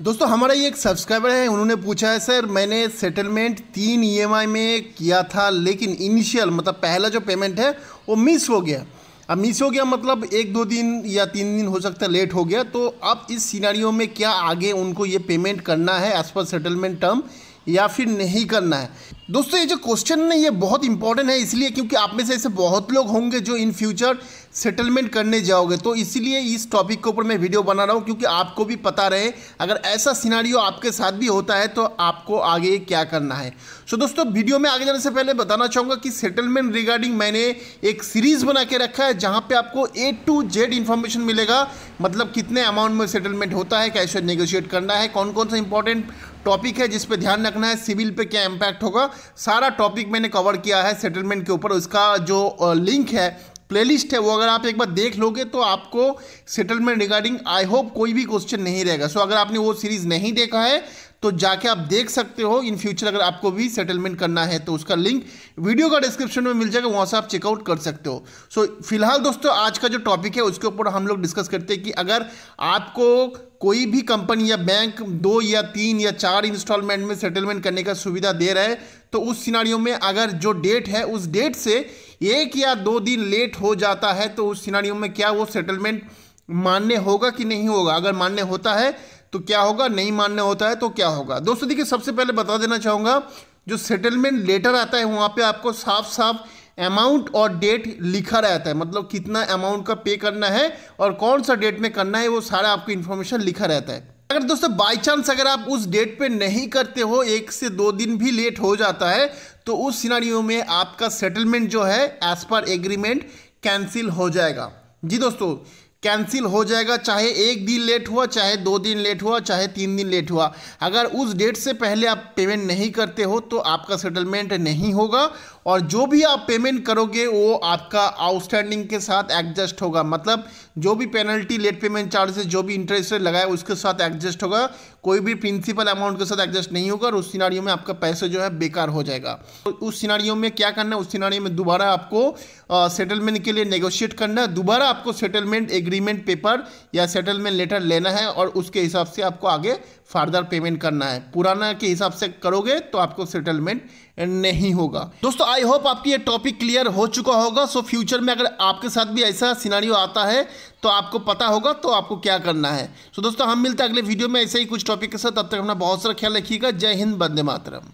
दोस्तों हमारा ये एक सब्सक्राइबर है उन्होंने पूछा है सर मैंने सेटलमेंट तीन ईएमआई e में किया था लेकिन इनिशियल मतलब पहला जो पेमेंट है वो मिस हो गया अब मिस हो गया मतलब एक दो दिन या तीन दिन हो सकता है लेट हो गया तो अब इस सीनारियों में क्या आगे उनको ये पेमेंट करना है एज़ पर सेटलमेंट टर्म या फिर नहीं करना है दोस्तों ये जो क्वेश्चन है ये बहुत इंपॉर्टेंट है इसलिए क्योंकि आप में से ऐसे बहुत लोग होंगे जो इन फ्यूचर सेटलमेंट करने जाओगे तो इसलिए इस टॉपिक के ऊपर मैं वीडियो बना रहा हूँ क्योंकि आपको भी पता रहे अगर ऐसा सिनारियो आपके साथ भी होता है तो आपको आगे क्या करना है सो दोस्तों वीडियो में आगे जाने से पहले बताना चाहूँगा कि सेटलमेंट रिगार्डिंग मैंने एक सीरीज़ बना के रखा है जहाँ पर आपको ए टू जेड इन्फॉर्मेशन मिलेगा मतलब कितने अमाउंट में सेटलमेंट होता है कैसे नेगोशिएट करना है कौन कौन सा इंपॉर्टेंट टॉपिक है जिस पे ध्यान रखना है सिविल पे क्या इम्पैक्ट होगा सारा टॉपिक मैंने कवर किया है सेटलमेंट के ऊपर उसका जो लिंक है प्लेलिस्ट है वो अगर आप एक बार देख लोगे तो आपको सेटलमेंट रिगार्डिंग आई होप कोई भी क्वेश्चन नहीं रहेगा सो so, अगर आपने वो सीरीज़ नहीं देखा है तो जाके आप देख सकते हो इन फ्यूचर अगर आपको भी सेटलमेंट करना है तो उसका लिंक वीडियो का डिस्क्रिप्शन में मिल जाएगा वहाँ से आप चेकआउट कर सकते हो सो so, फिलहाल दोस्तों आज का जो टॉपिक है उसके ऊपर हम लोग डिस्कस करते हैं कि अगर आपको कोई भी कंपनी या बैंक दो या तीन या चार इंस्टॉलमेंट में सेटलमेंट करने का सुविधा दे रहा है तो उस सिनारियों में अगर जो डेट है उस डेट से एक या दो दिन लेट हो जाता है तो उस सिनारियों में क्या वो सेटलमेंट मान्य होगा कि नहीं होगा अगर मान्य होता है तो क्या होगा नहीं मान्य होता है तो क्या होगा दोस्तों देखिए सबसे पहले बता देना चाहूँगा जो सेटलमेंट लेटर आता है वहाँ पे आपको साफ साफ अमाउंट और डेट लिखा रहता है मतलब कितना अमाउंट का पे करना है और कौन सा डेट में करना है वो सारा आपको इन्फॉर्मेशन लिखा रहता है अगर दोस्तों बाई चांस अगर आप उस डेट पे नहीं करते हो एक से दो दिन भी लेट हो जाता है तो उस सिनारियो में आपका सेटलमेंट जो है एज पर एग्रीमेंट कैंसिल हो जाएगा जी दोस्तों कैंसिल हो जाएगा चाहे एक दिन लेट हुआ चाहे दो दिन लेट हुआ चाहे तीन दिन लेट हुआ अगर उस डेट से पहले आप पेमेंट नहीं करते हो तो आपका सेटलमेंट नहीं होगा और जो भी आप पेमेंट करोगे वो आपका आउटस्टैंडिंग के साथ एडजस्ट होगा मतलब जो भी पेनल्टी लेट पेमेंट चार्जेस जो भी इंटरेस्ट रेट लगाया उसके साथ एडजस्ट होगा कोई भी प्रिंसिपल अमाउंट के साथ एडजस्ट नहीं होगा और उस सिनारियों में आपका पैसा जो है बेकार हो जाएगा तो उस सिनारियों में क्या करना है उस सिनारियों में दोबारा आपको सेटलमेंट के लिए नेगोशिएट करना है दोबारा आपको सेटलमेंट एग्रीमेंट पेपर या सेटलमेंट लेटर लेना है और उसके हिसाब से आपको आगे फर्दर पेमेंट करना है पुराना के हिसाब से करोगे तो आपको सेटलमेंट नहीं होगा दोस्तों आई होप आपकी ये टॉपिक क्लियर हो चुका होगा सो फ्यूचर में अगर आपके साथ भी ऐसा सिनारियो आता है तो आपको पता होगा तो आपको क्या करना है सो दोस्तों हम मिलते हैं अगले वीडियो में ऐसे ही कुछ टॉपिक के साथ तब तक अपना बहुत सारा ख्याल रखिएगा जय हिंद बंदे मातरम